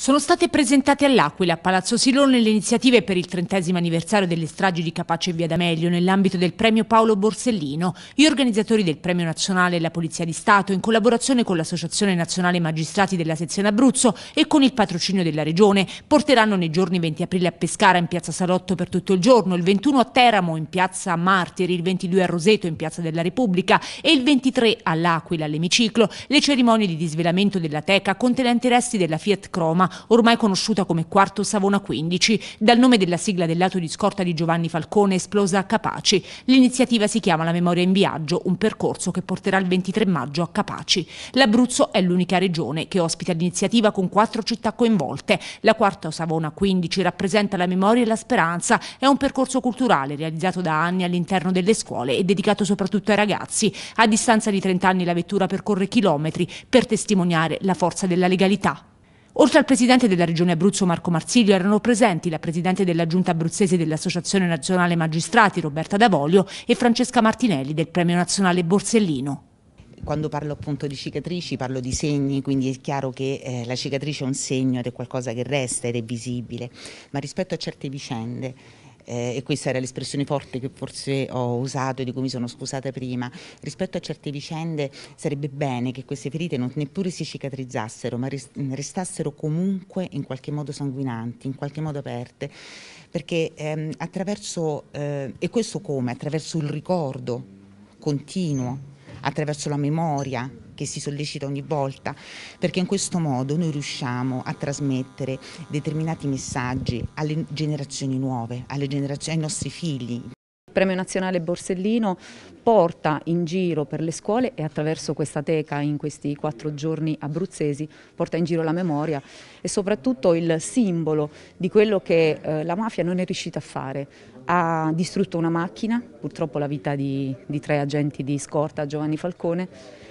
Sono state presentate all'Aquila, a Palazzo Silone, le iniziative per il trentesimo anniversario delle stragi di Capace e Via D'Amelio nell'ambito del premio Paolo Borsellino. Gli organizzatori del premio nazionale e la Polizia di Stato, in collaborazione con l'Associazione Nazionale Magistrati della Sezione Abruzzo e con il patrocinio della Regione, porteranno nei giorni 20 aprile a Pescara in piazza Salotto per tutto il giorno, il 21 a Teramo in piazza Martiri, il 22 a Roseto in piazza della Repubblica e il 23 all'Aquila, all'Emiciclo, le cerimonie di disvelamento della teca contenente resti della Fiat Croma ormai conosciuta come Quarto Savona 15, dal nome della sigla del lato di scorta di Giovanni Falcone esplosa a Capaci. L'iniziativa si chiama La memoria in viaggio, un percorso che porterà il 23 maggio a Capaci. L'Abruzzo è l'unica regione che ospita l'iniziativa con quattro città coinvolte. La Quarto Savona 15 rappresenta la memoria e la speranza, è un percorso culturale realizzato da anni all'interno delle scuole e dedicato soprattutto ai ragazzi. A distanza di 30 anni la vettura percorre chilometri per testimoniare la forza della legalità. Oltre al presidente della Regione Abruzzo Marco Marsilio erano presenti la presidente della Giunta Abruzzese dell'Associazione Nazionale Magistrati Roberta D'Avoglio e Francesca Martinelli del Premio Nazionale Borsellino quando parlo appunto di cicatrici parlo di segni, quindi è chiaro che eh, la cicatrice è un segno ed è qualcosa che resta ed è visibile, ma rispetto a certe vicende eh, e questa era l'espressione forte che forse ho usato e di cui mi sono scusata prima, rispetto a certe vicende sarebbe bene che queste ferite non neppure si cicatrizzassero, ma restassero comunque in qualche modo sanguinanti, in qualche modo aperte, perché ehm, attraverso, eh, e questo come? Attraverso il ricordo continuo, attraverso la memoria, che si sollecita ogni volta, perché in questo modo noi riusciamo a trasmettere determinati messaggi alle generazioni nuove, alle generazioni, ai nostri figli. Il Premio Nazionale Borsellino porta in giro per le scuole e attraverso questa teca in questi quattro giorni abruzzesi porta in giro la memoria e soprattutto il simbolo di quello che eh, la mafia non è riuscita a fare, ha distrutto una macchina, purtroppo la vita di, di tre agenti di scorta Giovanni Falcone,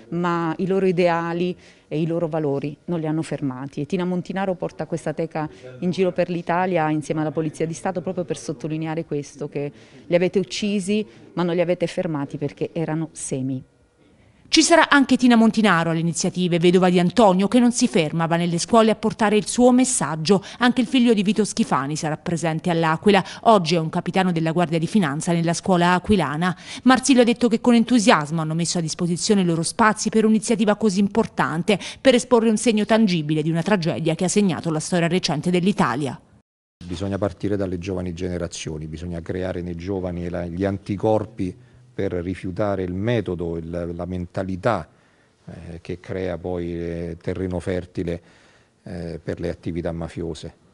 ma i loro ideali e i loro valori non li hanno fermati. E Tina Montinaro porta questa teca in giro per l'Italia insieme alla Polizia di Stato proprio per sottolineare questo, che li avete uccisi ma non li avete fermati perché erano semi. Ci sarà anche Tina Montinaro alle iniziative, vedova di Antonio, che non si ferma, va nelle scuole a portare il suo messaggio. Anche il figlio di Vito Schifani sarà presente all'Aquila. Oggi è un capitano della Guardia di Finanza nella scuola aquilana. Marsilio ha detto che con entusiasmo hanno messo a disposizione i loro spazi per un'iniziativa così importante, per esporre un segno tangibile di una tragedia che ha segnato la storia recente dell'Italia. Bisogna partire dalle giovani generazioni, bisogna creare nei giovani gli anticorpi per rifiutare il metodo, il, la mentalità eh, che crea poi eh, terreno fertile eh, per le attività mafiose.